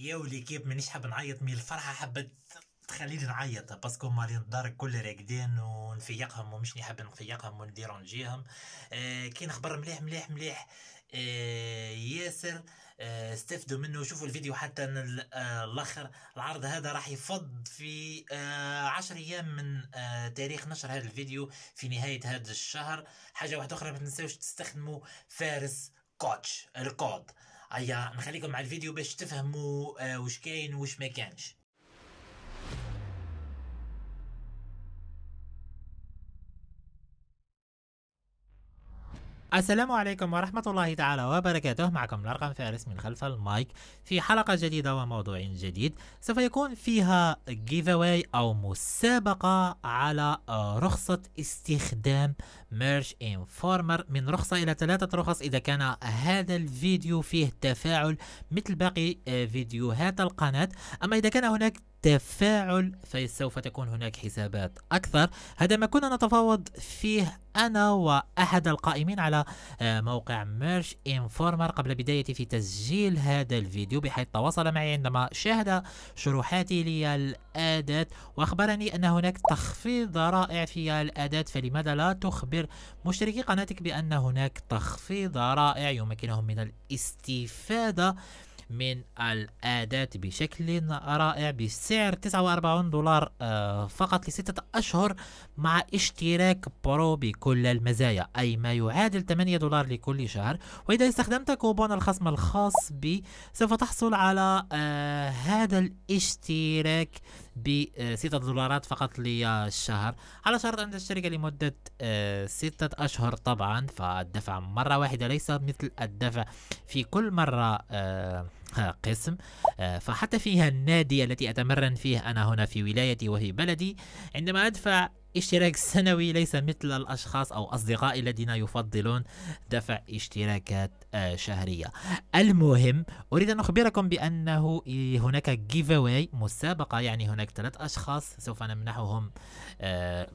يا ولي كيف مانيش حاب نعيط من الفرحه حبت تخليني نعيط باسكو مالين الدار كل راقدين ونفيقهم ومش نحب نفيقهم ونديرونجيهم آه كي نخبر مليح مليح مليح آه ياسر آه استفدوا منه وشوفوا الفيديو حتى آه، الاخر العرض هذا راح يفض في آه عشر ايام من آه تاريخ نشر هذا الفيديو في نهايه هذا الشهر حاجه واحده اخرى ما تنساوش تستخدموا فارس كوتش الكود ايا نخليكم مع الفيديو باش تفهموا آه وش كاين وش ما كانش السلام عليكم ورحمة الله تعالى وبركاته معكم الأرقام فارس من خلف المايك في حلقة جديدة وموضوع جديد سوف يكون فيها giveaway أو مسابقة على رخصة استخدام ميرش انفورمر من رخصة إلى ثلاثة رخص إذا كان هذا الفيديو فيه تفاعل مثل باقي آه، فيديوهات القناة أما إذا كان هناك التفاعل فسوف تكون هناك حسابات أكثر هذا ما كنا نتفاوض فيه أنا وأحد القائمين على آه، موقع ميرش انفورمر قبل بدايتي في تسجيل هذا الفيديو بحيث تواصل معي عندما شاهد شروحاتي للأداة وأخبرني أن هناك تخفيض رائع في الأداة فلماذا لا تخبر مشتركي قناتك بأن هناك تخفيض رائع يمكنهم من الاستفادة من الاداه بشكل رائع بسعر 49 دولار آه، فقط لستة اشهر مع اشتراك برو بكل المزايا اي ما يعادل 8 دولار لكل شهر واذا استخدمت كوبون الخصم الخاص بي سوف تحصل على آه، هذا الاشتراك ب 6 آه، دولارات فقط للشهر على شرط أن تشترك لمدة 6 آه، أشهر طبعا فالدفع مرة واحدة ليس مثل الدفع في كل مرة آه، قسم فحتى فيها النادي التي أتمرن فيه أنا هنا في ولايتي وفي بلدي عندما أدفع اشتراك سنوي ليس مثل الأشخاص أو أصدقائي الذين يفضلون دفع اشتراكات آه، شهرية المهم أريد أن أخبركم بأنه هناك مسابقة يعني هناك ثلاث أشخاص سوف نمنحهم آه،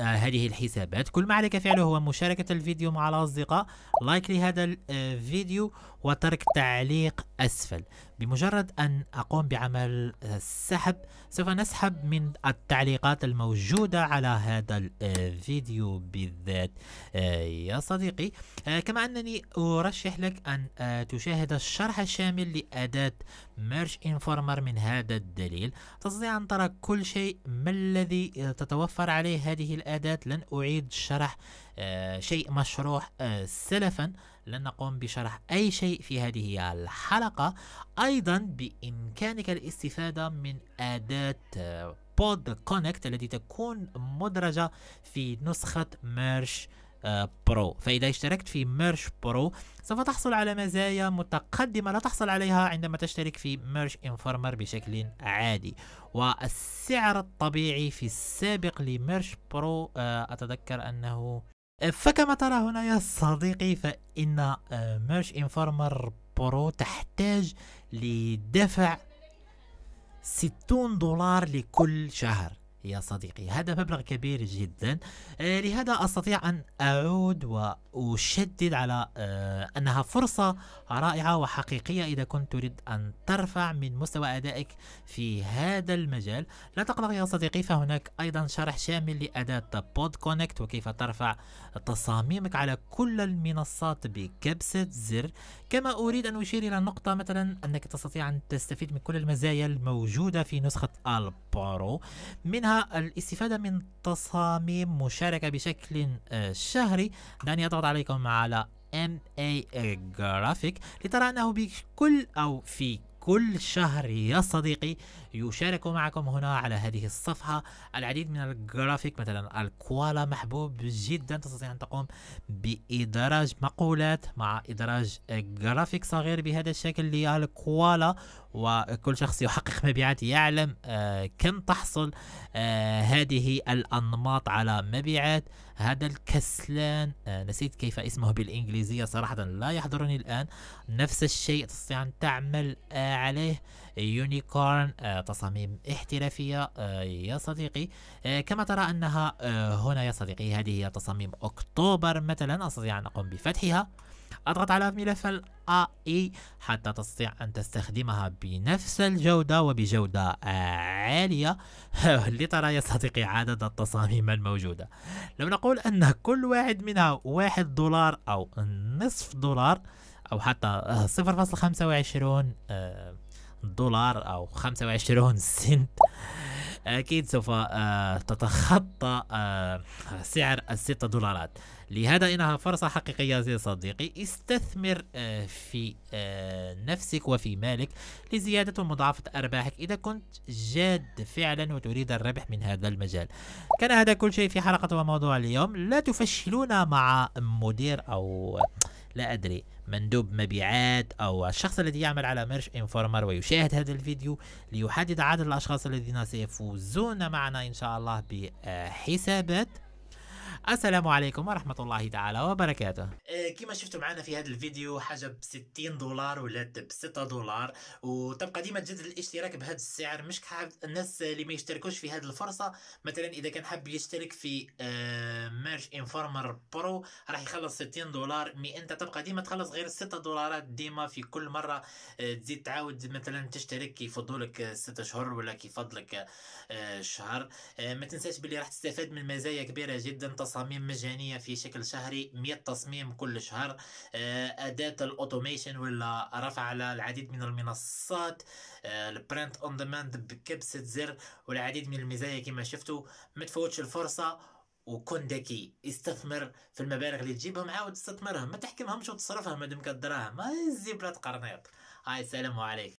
هذه الحسابات كل ما عليك فعله هو مشاركة الفيديو مع الأصدقاء لايك لهذا الفيديو آه، وترك تعليق أسفل بمجرد أن أقوم بعمل السحب سوف نسحب من التعليقات الموجودة على هذا الفيديو آه، بالذات آه، يا صديقي كما أنني أرشح لك أن تشاهد الشرح الشامل لأداة ميرش انفورمر من هذا الدليل تستطيع أن ترى كل شيء ما الذي تتوفر عليه هذه الأداة لن أعيد شرح آه، شيء مشروح آه، سلفا لن نقوم بشرح أي شيء في هذه الحلقة أيضا بإمكانك الاستفادة من أداة بود آه، كونكت التي تكون مدرجة في نسخة ميرش برو آه، فإذا اشتركت في ميرش برو سوف تحصل على مزايا متقدمة لا تحصل عليها عندما تشترك في ميرش انفورمر بشكل عادي والسعر الطبيعي في السابق لميرش برو آه، أتذكر أنه آه، فكما ترى هنا يا صديقي فإن ميرش انفورمر برو تحتاج لدفع 60 دولار لكل شهر يا صديقي هذا مبلغ كبير جدا آه، لهذا أستطيع أن أعود وأشدد على آه، أنها فرصة رائعة وحقيقية إذا كنت تريد أن ترفع من مستوى أدائك في هذا المجال لا تقلق يا صديقي فهناك أيضا شرح شامل لأداة بود كونكت وكيف ترفع تصاميمك على كل المنصات بكبسة زر كما أريد أن أشير إلى نقطة مثلا أنك تستطيع أن تستفيد من كل المزايا الموجودة في نسخة البرو منها الاستفادة من تصاميم مشاركة بشكل آه، شهري دعني أضغط عليكم على MA Graphic لترى أنه بكل أو في كل شهر يا صديقي يشارك معكم هنا على هذه الصفحة العديد من الجرافيك مثلا الكوالا محبوب جدا تستطيع أن تقوم بإدراج مقولات مع إدراج جرافيك آه، صغير بهذا الشكل للكوالا وكل شخص يحقق مبيعات يعلم آه، كم تحصل آه، هذه الأنماط على مبيعات هذا الكسلان آه، نسيت كيف اسمه بالإنجليزية صراحة لا يحضرني الآن نفس الشيء تستطيع أن تعمل عليه يونيكورن تصاميم احترافية يا صديقي كما ترى أنها هنا يا صديقي هذه هي تصاميم أكتوبر مثلا أستطيع أن أقوم بفتحها اضغط على ملف الـ AI حتى تستطيع أن تستخدمها بنفس الجودة وبجودة عالية لترى يا صديقي عدد التصاميم الموجودة لو نقول أن كل واحد منها واحد دولار أو نصف دولار أو حتى 0.25 آه، آه، دولار أو 25 سنت أكيد سوف آه، تتخطى آه، سعر الستة دولارات لهذا إنها فرصة حقيقية يا صديقي استثمر آه، في نفسك وفي مالك لزيادة ومضاعفة أرباحك إذا كنت جاد فعلا وتريد الربح من هذا المجال كان هذا كل شيء في حلقة وموضوع اليوم لا تفشلون مع مدير أو لا أدري مندوب مبيعات أو الشخص الذي يعمل على ميرش انفورمر ويشاهد هذا الفيديو ليحدد عدد الأشخاص الذين سيفوزون معنا إن شاء الله بحسابات السلام عليكم ورحمة الله تعالى وبركاته آه، كما شفتوا معنا في هذا الفيديو حاجة ب 60 دولار ولا ب 6 دولار وتبقى ديما تجدد الاشتراك بهذا السعر مش كحاب الناس اللي ما يشتركوش في هذه الفرصة مثلا إذا كان حاب يشترك في ميرش انفورمر برو راح يخلص 60 دولار مي أنت تبقى ديما تخلص غير 6 دولارات ديما في كل مرة آه، تزيد تعاود مثلا تشترك يفضلك 6 آه، شهور ولا كيفضلك شهر ما تنساش باللي راح تستفاد من مزايا كبيرة جدا تصل تصاميم مجانية في شكل شهري 100 تصميم كل شهر آه، أداة الأوتوميشن ولا رفع على العديد من المنصات البرنت أون ديماند بكبسة زر والعديد من المزايا كما شفتوا ما تفوتش الفرصة وكن ذكي استثمر في المبالغ اللي تجيبهم عاود استثمرهم ما تحكمهمش وتصرفهم مادام كدراهم ما الزبله قرنيط هاي السلام عليكم